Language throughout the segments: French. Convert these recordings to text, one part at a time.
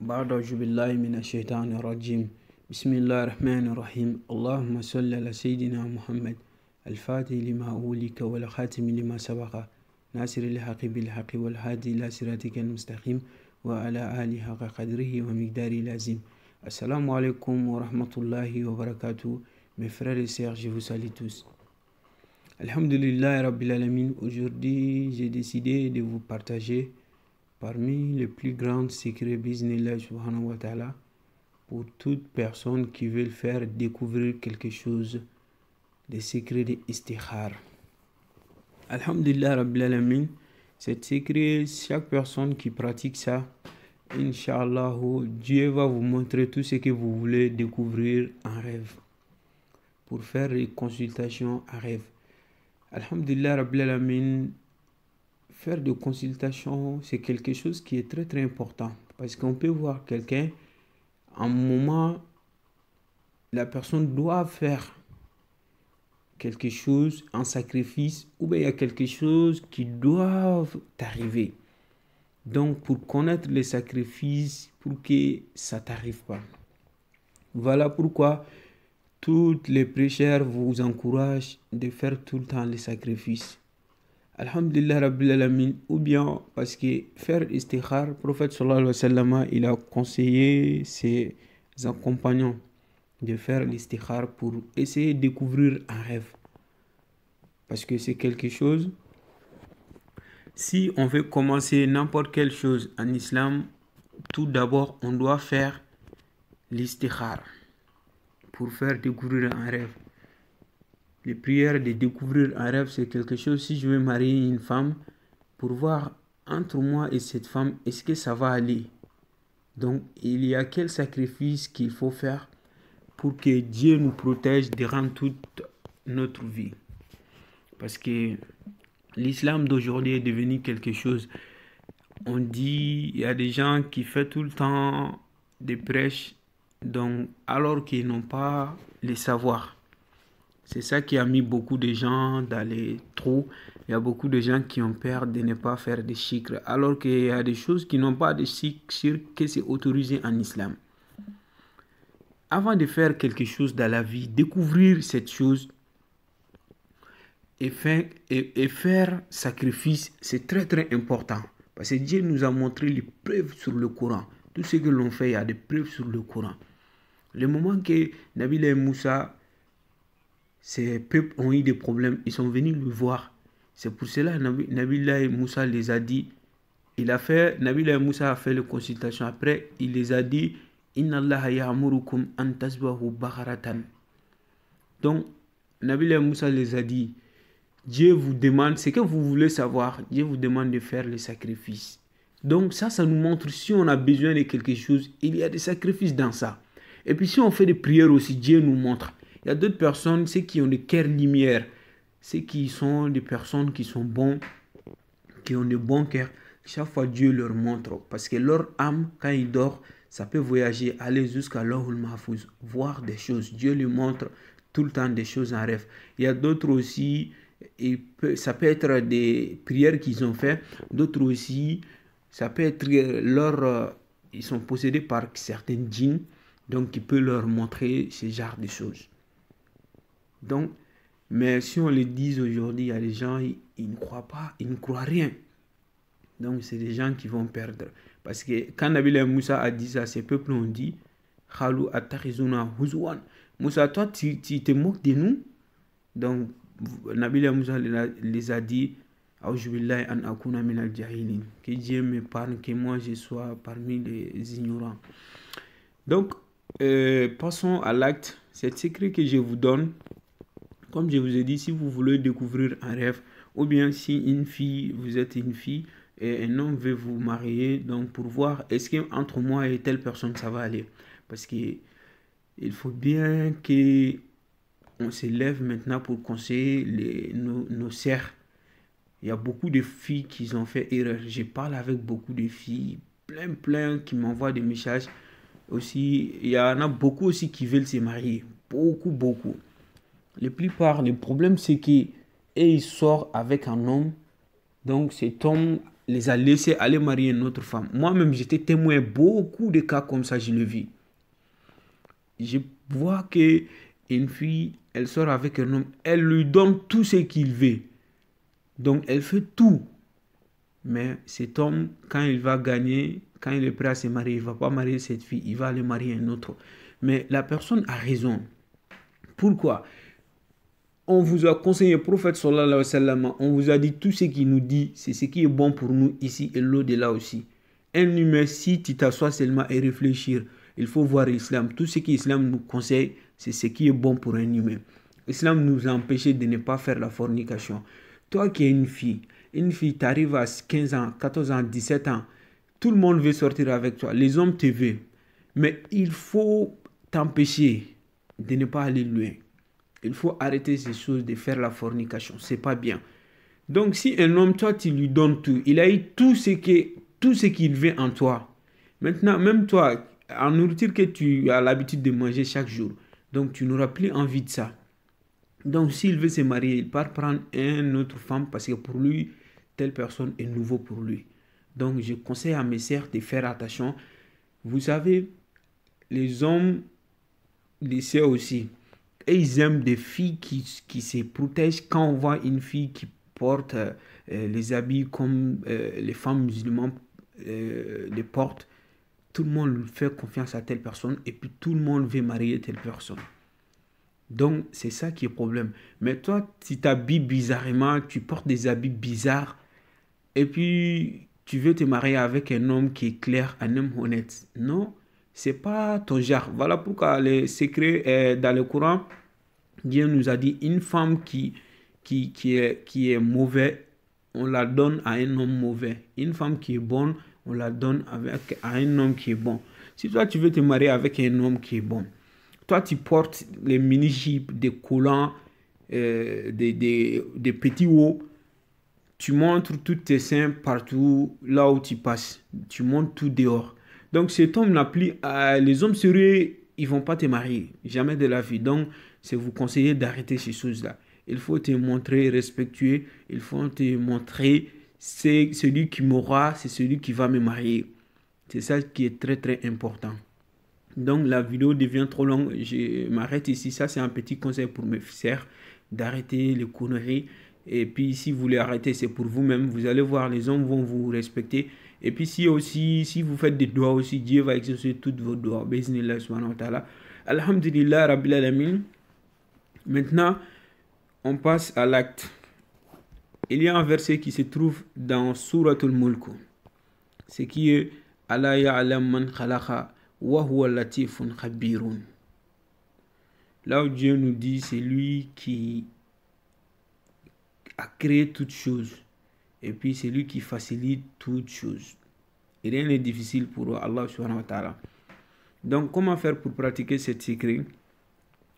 بعد أعوذ بالله من الشيطان الرجيم بسم الله الرحمن الرحيم اللهم صل على سيدنا محمد الفاتح لما أولك والخاتم لما سبق ناصر الحق بالحق والهادي إلى صراطك المستقيم وعلى آله حق قدره ومقدار لازم السلام عليكم ورحمة الله وبركاته مفرر frères et sœurs, الحمد لله رب العالمين Alhamdulillah Rabbil Alamin, aujourd'hui j'ai décidé de vous partager Parmi les plus grands secrets business pour toute personne qui veut faire découvrir quelque chose, des secrets de istikhar. Alhamdulillah Rabbil Alamin, c'est secret, chaque personne qui pratique ça, Inshallah, Dieu va vous montrer tout ce que vous voulez découvrir en rêve pour faire les consultations en rêve. Alhamdulillah Rabbil Alamin, faire consultation consultations, c'est quelque chose qui est très très important. Parce qu'on peut voir quelqu'un, un moment, la personne doit faire quelque chose, en sacrifice, ou bien il y a quelque chose qui doit t'arriver. Donc, pour connaître les sacrifices, pour que ça t'arrive pas. Voilà pourquoi toutes les prêcheurs vous encouragent de faire tout le temps les sacrifices. Alhamdulillah Rabbil Alamin, ou bien parce que faire istikhar, le prophète sallallahu alayhi wa sallam, il a conseillé ses compagnons de faire l'istikhar pour essayer de découvrir un rêve. Parce que c'est quelque chose. Si on veut commencer n'importe quelle chose en islam, tout d'abord, on doit faire l'istikhar pour faire découvrir un rêve les prières de découvrir un rêve, c'est quelque chose. Si je veux marier une femme, pour voir entre moi et cette femme, est-ce que ça va aller Donc, il y a quel sacrifice qu'il faut faire pour que Dieu nous protège durant toute notre vie. Parce que l'islam d'aujourd'hui est devenu quelque chose. On dit, il y a des gens qui font tout le temps des prêches, donc, alors qu'ils n'ont pas les savoir. C'est ça qui a mis beaucoup de gens dans les trous. Il y a beaucoup de gens qui ont peur de ne pas faire des chics Alors qu'il y a des choses qui n'ont pas de chics que c'est autorisé en islam. Avant de faire quelque chose dans la vie, découvrir cette chose et faire, faire sacrifice, c'est très très important. Parce que Dieu nous a montré les preuves sur le Coran. Tout ce que l'on fait, il y a des preuves sur le Coran. Le moment que Nabil et Moussa ces peuples ont eu des problèmes, ils sont venus le voir. C'est pour cela que Nabila et Moussa les a dit. Il a fait, Nabila et Moussa a fait les consultation Après, il les a dit Inna Allah ya'murukum an Donc, Nabila et Moussa les a dit Dieu vous demande ce que vous voulez savoir. Dieu vous demande de faire le sacrifice. Donc, ça, ça nous montre si on a besoin de quelque chose, il y a des sacrifices dans ça. Et puis, si on fait des prières aussi, Dieu nous montre. Il y a d'autres personnes, ceux qui ont des cœur lumière, ceux qui sont des personnes qui sont bons, qui ont de bons cœurs, Chaque fois, Dieu leur montre. Parce que leur âme, quand il dort, ça peut voyager, aller jusqu'à il Mahfouz, voir des choses. Dieu lui montre tout le temps des choses en rêve. Il y a d'autres aussi, ça peut être des prières qu'ils ont fait. D'autres aussi, ça peut être leur euh, ils sont possédés par certains djinns, donc il peut leur montrer ce genre de choses. Donc, mais si on le dit aujourd'hui Il y a des gens, ils, ne croient pas, ils ne croient rien. Donc, c'est des gens qui vont perdre. Parce que quand Nabil Moussa a dit ça ses ces peuples, ont dit Khalou huzwan. Moussa, toi, tu, te moques de nous Donc, Nabil Moussa les a dit akuna Que Dieu me parle que moi je sois parmi les ignorants. Donc, euh, passons à l'acte. Cet secret que je vous donne, comme je vous ai dit, si vous voulez découvrir un rêve, ou bien si une fille, vous êtes une fille et un homme veut vous marier, donc pour voir est-ce qu'entre moi et telle personne ça va aller. Parce que il faut bien que on s'élève maintenant pour conseiller les, nos, nos Il y a beaucoup de filles qui ont fait erreur. Je parle avec beaucoup de filles, plein, plein, qui m'envoient des messages. Aussi, il y en a beaucoup aussi qui veulent se marier. Beaucoup, beaucoup. La plupart, le problème, c'est qu'il sort avec un homme. Donc, cet homme les a laissés aller marier une autre femme. Moi-même, j'étais témoin beaucoup de cas comme ça, je le vis. Je vois que une fille, elle sort avec un homme, elle lui donne tout ce qu'il veut. Donc, elle fait tout. Mais cet homme, quand il va gagner, quand il est prêt à se marier, il ne va pas marier cette fille, il va aller marier un autre. Mais la personne a raison. Pourquoi on vous a conseillé, prophète sallallahu on vous a dit tout ce qu'il nous dit, c'est ce qui est bon pour nous ici et l'au-delà aussi. Un humain, si tu t'assois seulement et réfléchir, il faut voir l'islam. Tout ce que l'islam nous conseille, c'est ce qui est bon pour un humain. L'islam nous a empêché de ne pas faire la fornication. Toi qui es une fille, une fille, t'arrives à 15 ans, 14 ans, 17 ans, tout le monde veut sortir avec toi, les hommes te veulent. Mais il faut t'empêcher de ne pas aller loin il faut arrêter ces choses de faire la fornication. C'est pas bien. Donc si un homme, toi, tu lui donnes tout, il a eu tout ce tout ce qu'il veut en toi. Maintenant, même toi, en nourriture que tu as l'habitude de manger chaque jour, donc tu n'auras plus envie de ça. Donc s'il veut se marier, il part prendre une autre femme parce que pour lui, telle personne est nouveau pour lui. Donc je conseille à mes sœurs de faire attention. Vous savez, les hommes, les sœurs aussi, et ils aiment des filles qui, se protègent. Quand on voit une fille qui porte euh, les habits comme euh, les femmes musulmanes euh, les portent, tout le monde fait confiance à telle personne et puis tout le monde veut marier telle personne. Donc, c'est ça qui est le problème. Mais toi, tu t'habilles bizarrement, tu portes des habits bizarres et puis tu veux te marier avec un homme qui est clair, un homme honnête. Non, c'est pas ton genre. Voilà pourquoi les secret est euh, dans le courant. Dieu nous a dit une femme qui, qui, qui, est, qui est mauvaise, on la donne à un homme mauvais. Une femme qui est bonne, on la donne avec, à un homme qui est bon. Si toi tu veux te marier avec un homme qui est bon, toi tu portes les mini jipes des collants, euh, des, des, des petits hauts, tu montres tous tes seins partout là où tu passes. Tu montes tout dehors. Donc cet homme n'a plus... les hommes sérieux, ils vont pas te marier. Jamais de la vie. Donc, c'est vous conseiller d'arrêter ces choses-là. Il faut te montrer respectueux. Il faut te montrer c'est celui qui m'aura, c'est celui qui va me marier. C'est ça qui est très très important. Donc la vidéo devient trop longue, je m'arrête ici. Ça c'est un petit conseil pour mes frères, d'arrêter les conneries. Et puis si vous voulez arrêter, c'est pour vous-même. Vous allez voir, les hommes vont vous respecter. Et puis si aussi, si vous faites des doigts aussi, Dieu va exaucer toutes vos doigts. Bismillah subhanahu wa ta'ala. Alhamdulillah, Rabbil Alamin. Maintenant, on passe à l'acte. Il y a un verset qui se trouve dans Surah Al-Mulk. Ce qui est Allah ya'lam man khalaqa wa huwa latifun khabirun. Là où Dieu nous dit, c'est lui qui a créé toutes choses et puis c'est lui qui facilite toutes choses. Et rien n'est difficile pour Allah subhanahu wa ta'ala. Donc comment faire pour pratiquer cette secret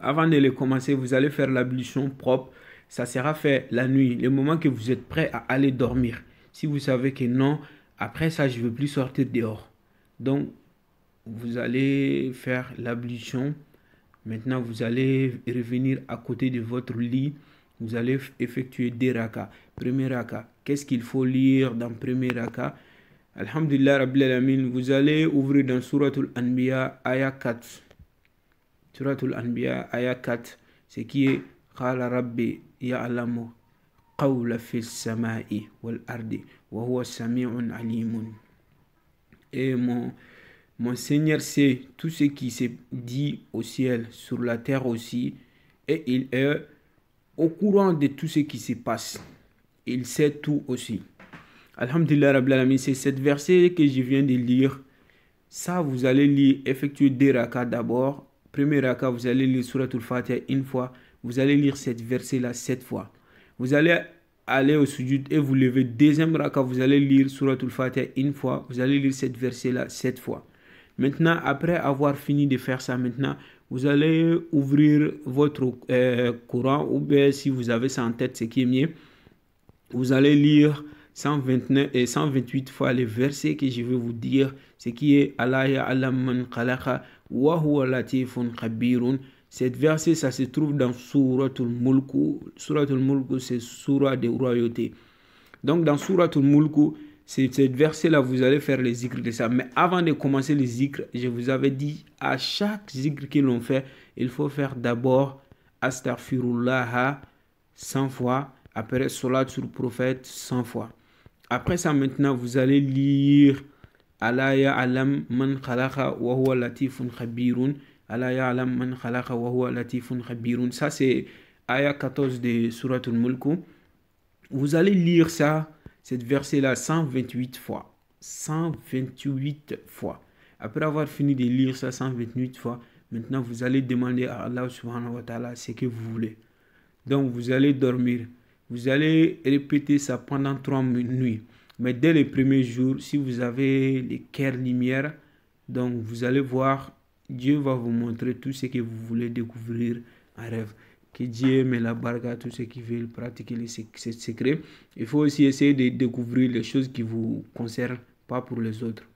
Avant de le commencer, vous allez faire l'ablution propre. Ça sera fait la nuit, le moment que vous êtes prêt à aller dormir. Si vous savez que non, après ça, je ne veux plus sortir dehors. Donc, vous allez faire l'ablution. Maintenant, vous allez revenir à côté de votre lit. Vous allez effectuer des rakas. Premier raka, qu'est-ce qu'il faut lire dans le premier raka Alhamdulillah Rabbil Alamin, vous allez ouvrir dans Suratul Anbiya ayat 4. Suratul Anbiya ayat 4, ce qui est Qala Rabbi ya'lamu qawla samai wal ardi wa huwa alimun. Et mon, mon Seigneur sait tout ce qui s'est dit au ciel, sur la terre aussi, et il est au courant de tout ce qui se passe il sait tout aussi. Alhamdulillah Rabbil c'est cette verset que je viens de lire. Ça, vous allez lire, effectuer des rakas d'abord. Premier raka, vous allez lire Surat al-Fatiha une fois. Vous allez lire cette verset-là sept fois. Vous allez aller au sujud et vous levez. Deuxième raka, vous allez lire Surat al-Fatiha une fois. Vous allez lire cette verset-là sept fois. Maintenant, après avoir fini de faire ça, maintenant, vous allez ouvrir votre euh, courant ou bien si vous avez ça en tête, ce qui est mieux vous allez lire 129 et 128 fois les versets que je vais vous dire, ce qui est Allah man wa huwa latifun khabirun. Cette verset, ça se trouve dans Suratul Mulku. Suratul Mulku, c'est Surah de royauté. Donc, dans Suratul Mulku, c'est cette verset-là, vous allez faire les zikrs de ça. Mais avant de commencer les zikrs, je vous avais dit, à chaque zikr que l'on fait, il faut faire d'abord Astaghfirullah 100 fois. Après, cela sur le prophète 100 fois. Après ça, maintenant, vous allez lire alaïa alam man khalaqa wa huwa latifun khabirun. Alaya alam man khalaqa wa huwa latifun khabirun. Ça, c'est Aya 14 de Surat al Vous allez lire ça, cette verset-là, 128 fois. 128 fois. Après avoir fini de lire ça 128 fois, maintenant vous allez demander à Allah subhanahu wa ta'ala ce que vous voulez. Donc vous allez dormir. Vous allez répéter ça pendant trois nuits. Mais dès les premiers jours, si vous avez les cœurs lumière, donc vous allez voir, Dieu va vous montrer tout ce que vous voulez découvrir en rêve. Que Dieu met la barque à tous ceux qui veulent pratiquer les secrets. Il faut aussi essayer de découvrir les choses qui vous concernent, pas pour les autres.